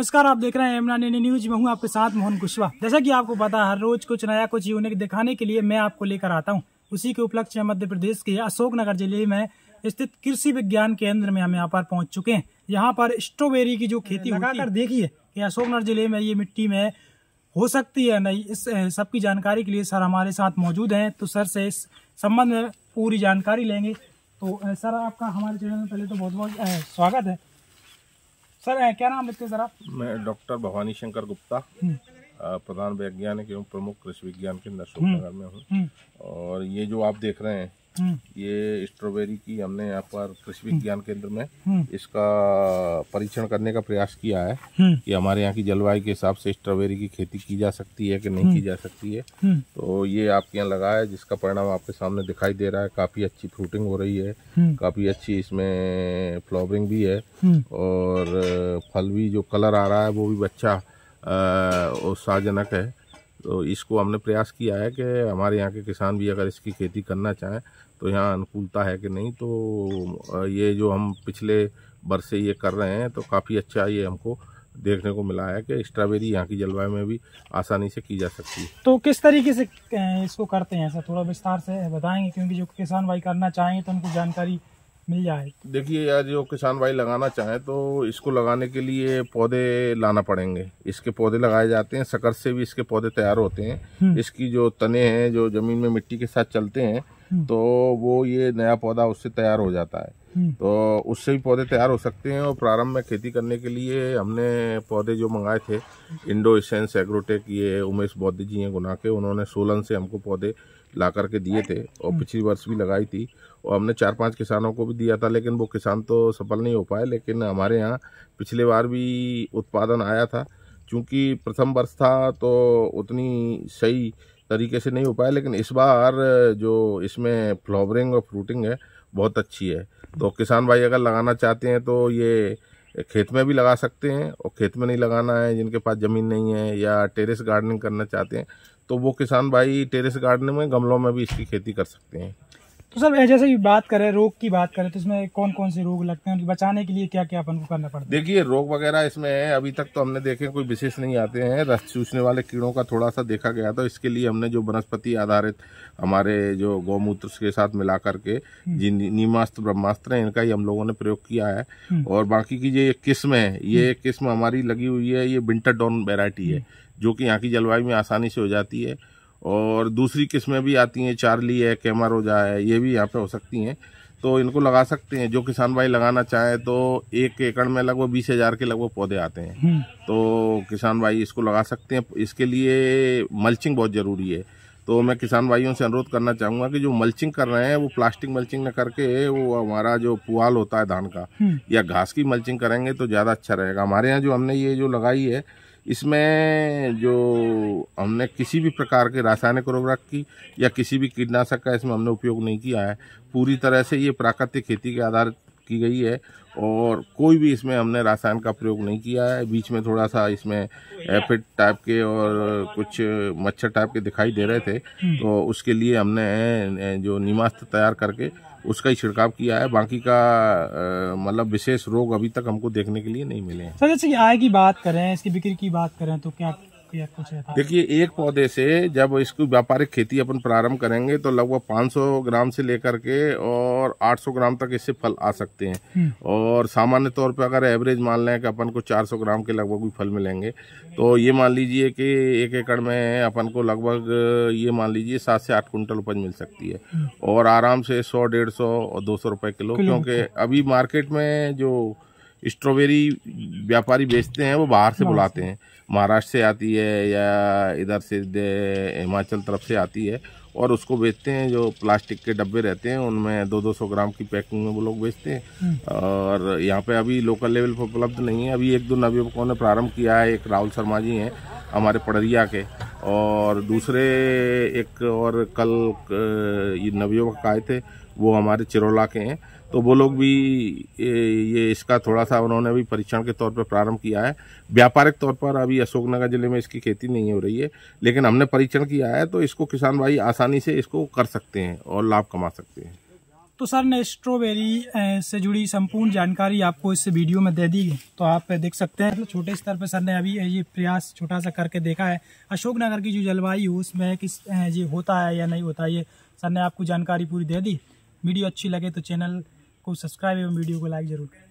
नमस्कार आप देख रहे हैं एमना नैनी न्यूज में हूँ आपके साथ मोहन कुशवाहा जैसा कि आपको पता है हर रोज कुछ नया कुछ यूनिक दिखाने के लिए मैं आपको लेकर आता हूँ उसी के उपलक्ष्य में मध्य प्रदेश के अशोकनगर जिले में स्थित कृषि विज्ञान केंद्र में हम यहाँ पर पहुँच चुके हैं यहाँ पर स्ट्रॉबेरी की जो खेती लगाकर देखिए कि अशोकनगर जिले में ये मिट्टी में हो सकती है नहीं इस सबकी जानकारी के लिए सर हमारे साथ मौजूद हैं तो सर से इस संबंध में पूरी जानकारी लेंगे तो सर आपका हमारे चैनल में पहले तो बहुत बहुत स्वागत है सर क्या नाम इसके जरा सर आप मैं डॉक्टर भवानी शंकर गुप्ता हम्म। प्रधान वैज्ञानिक एवं प्रमुख कृषि विज्ञान केंद्र हम्म। अशोकनगर में हूँ हम्म। और ये जो आप देख रहे हैं ये स्ट्रॉबेरी की हमने यहाँ पर कृषि हम्म। विज्ञान केंद्र में हम्म। इसका परीक्षण करने का प्रयास किया है हम्म। कि हमारे यहाँ की जलवायु के हिसाब से स्ट्रॉबेरी की खेती की जा सकती है कि नहीं की जा सकती है तो ये आपके यहाँ लगा है जिसका परिणाम आपके सामने दिखाई दे रहा है काफ़ी अच्छी फ्रूटिंग हो रही है काफ़ी अच्छी इसमें फ्लॉवरिंग भी है और फल भी जो कलर आ रहा है वो भी अच्छा उत्साहजनक है तो इसको हमने प्रयास किया है कि हमारे यहाँ के किसान भी अगर इसकी खेती करना चाहें तो यहाँ अनुकूलता है कि नहीं तो ये जो हम पिछले वर्ष से ये कर रहे हैं तो काफ़ी अच्छा ये हमको देखने को मिला है कि स्ट्रॉबेरी यहाँ की जलवायु में भी आसानी से की जा सकती है तो किस तरीके से इसको करते हैं सर थोड़ा विस्तार से बताएंगे क्योंकि जो किसान भाई करना चाहेंगे तो उनको जानकारी मिल जाएगी देखिए यार जो किसान भाई लगाना चाहे तो इसको लगाने के लिए पौधे लाना पड़ेंगे इसके पौधे लगाए जाते हैं सकर से भी इसके पौधे तैयार होते हैं हम्म। इसकी जो तने हैं जो जमीन में मिट्टी के साथ चलते हैं हम्म। तो वो ये नया पौधा उससे तैयार हो जाता है तो उससे भी पौधे तैयार हो सकते हैं और प्रारंभ में खेती करने के लिए हमने पौधे जो मंगाए थे इंडो एसेंस एग्रोटेक ये उमेश बौद्ध जी हैं गुना के उन्होंने सोलन से हमको पौधे ला करके दिए थे और पिछली वर्ष भी लगाई थी और हमने चार पांच किसानों को भी दिया था लेकिन वो किसान तो सफल नहीं हो पाए लेकिन हमारे यहाँ पिछले बार भी उत्पादन आया था चूँकि प्रथम वर्ष था तो उतनी सही तरीके से नहीं हो पाया लेकिन इस बार जो इसमें फ्लावरिंग और फ्रूटिंग है बहुत अच्छी है तो किसान भाई अगर लगाना चाहते हैं तो ये खेत में भी लगा सकते हैं और खेत में नहीं लगाना है जिनके पास ज़मीन नहीं है या टेरेस गार्डनिंग करना चाहते हैं तो वो किसान भाई टेरेस गार्डनिंग में गमलों में भी इसकी खेती कर सकते हैं तो सर जैसे बात करें रोग की बात करें तो इसमें कौन कौन से रोग लगते हैं बचाने के लिए क्या क्या अपन को करना पड़ता है देखिए रोग वगैरह इसमें है अभी तक तो हमने देखे कोई विशेष नहीं आते हैं रस चूसने वाले कीड़ों का थोड़ा सा देखा गया था इसके लिए हमने जो वनस्पति आधारित हमारे जो गौमूत्र के साथ मिला करके हम्म। जिन नीमास्त्र ब्रह्मास्त्र हैं इनका ही हम लोगों ने प्रयोग किया है हम्म। और बाकी की जो ये किस्म है ये हम्म। किस्म हमारी लगी हुई है ये विंटर डॉन वेराइटी है जो कि यहाँ की जलवायु में आसानी से हो जाती है और दूसरी किस्में भी आती हैं चार्ली है कैमारोजा है ये भी यहाँ पे हो सकती हैं तो इनको लगा सकते हैं जो किसान भाई लगाना चाहे तो एक एकड़ में लगभग बीस हज़ार के लगभग पौधे आते हैं हम्म। तो किसान भाई इसको लगा सकते हैं इसके लिए मल्चिंग बहुत ज़रूरी है तो मैं किसान भाइयों से अनुरोध करना चाहूँगा कि जो मल्चिंग कर रहे हैं वो प्लास्टिक मल्चिंग न करके वो हमारा जो पुआल होता है धान का हम्म। या घास की मल्चिंग करेंगे तो ज़्यादा अच्छा रहेगा हमारे यहाँ जो हमने ये जो लगाई है इसमें जो हमने किसी भी प्रकार के रासायनिक उर्वरक की या किसी भी कीटनाशक का इसमें हमने उपयोग नहीं किया है पूरी तरह से ये प्राकृतिक खेती के आधार की गई है और कोई भी इसमें हमने रासायन का प्रयोग नहीं किया है बीच में थोड़ा सा इसमें एफिड टाइप के और कुछ मच्छर टाइप के दिखाई दे रहे थे हम्म। तो उसके लिए हमने जो निमास्त तैयार करके उसका ही छिड़काव किया है बाकी का मतलब विशेष रोग अभी तक हमको देखने के लिए नहीं मिले हैं सर जैसे आय की बात करें इसकी बिक्री की बात करें तो क्या देखिए एक पौधे से जब इसकी व्यापारिक खेती अपन प्रारंभ करेंगे तो लगभग 500 ग्राम से लेकर के और 800 ग्राम तक इससे फल आ सकते हैं हम्म। और सामान्य तौर पर अगर एवरेज मान लें कि अपन को 400 ग्राम के लगभग भी फल मिलेंगे तो ये मान लीजिए कि एक एकड़ में अपन को लगभग ये मान लीजिए सात से आठ कुंटल उपज मिल सकती है हम्म। और आराम से सौ डेढ़ सौ और दो सौ रुपये किलो क्योंकि अभी मार्केट में जो स्ट्रॉबेरी व्यापारी बेचते हैं वो बाहर से हाँ बुलाते हैं महाराष्ट्र से आती है या इधर से हिमाचल तरफ से आती है और उसको बेचते हैं जो प्लास्टिक के डब्बे रहते हैं उनमें दो दो सौ ग्राम की पैकिंग में वो लोग बेचते हैं हम्म। और यहाँ पे अभी लोकल लेवल पर उपलब्ध नहीं है अभी एक दो नवयुवकों ने प्रारंभ किया है एक राहुल शर्मा जी हैं हमारे पड़रिया के और दूसरे एक और कल ये नवयुवक आए थे वो हमारे चिरोला के हैं तो वो लोग भी ये इसका थोड़ा सा उन्होंने भी परीक्षण के तौर पर प्रारंभ किया है व्यापारिक तौर पर अभी अशोकनगर जिले में इसकी खेती नहीं हो रही है लेकिन हमने परीक्षण किया है तो इसको किसान भाई आसानी से इसको कर सकते हैं और लाभ कमा सकते हैं तो सर ने स्ट्रॉबेरी से जुड़ी संपूर्ण जानकारी आपको इस वीडियो में दे दी तो आप देख सकते हैं मतलब छोटे स्तर पर सर ने अभी ये प्रयास छोटा सा करके देखा है अशोकनगर की जो जलवायु उसमें किस ये होता है या नहीं होता ये सर ने आपको जानकारी पूरी दे दी वीडियो अच्छी लगे तो चैनल को सब्सक्राइब एवं वीडियो को लाइक जरूर करें